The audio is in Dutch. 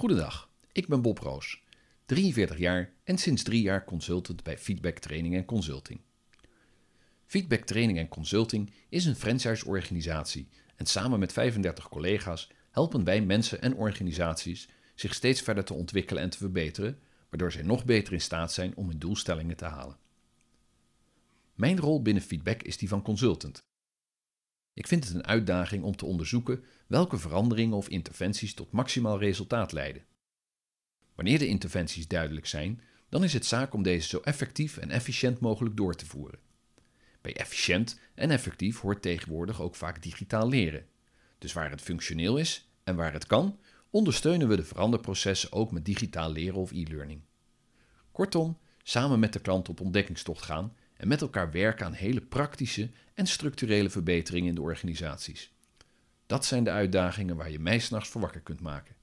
Goedendag, ik ben Bob Roos, 43 jaar en sinds drie jaar consultant bij Feedback Training en Consulting. Feedback Training en Consulting is een franchise-organisatie en samen met 35 collega's helpen wij mensen en organisaties zich steeds verder te ontwikkelen en te verbeteren, waardoor zij nog beter in staat zijn om hun doelstellingen te halen. Mijn rol binnen Feedback is die van consultant. Ik vind het een uitdaging om te onderzoeken welke veranderingen of interventies tot maximaal resultaat leiden. Wanneer de interventies duidelijk zijn, dan is het zaak om deze zo effectief en efficiënt mogelijk door te voeren. Bij efficiënt en effectief hoort tegenwoordig ook vaak digitaal leren. Dus waar het functioneel is en waar het kan, ondersteunen we de veranderprocessen ook met digitaal leren of e-learning. Kortom, samen met de klant op ontdekkingstocht gaan en met elkaar werken aan hele praktische en structurele verbeteringen in de organisaties. Dat zijn de uitdagingen waar je mij s'nachts voor wakker kunt maken.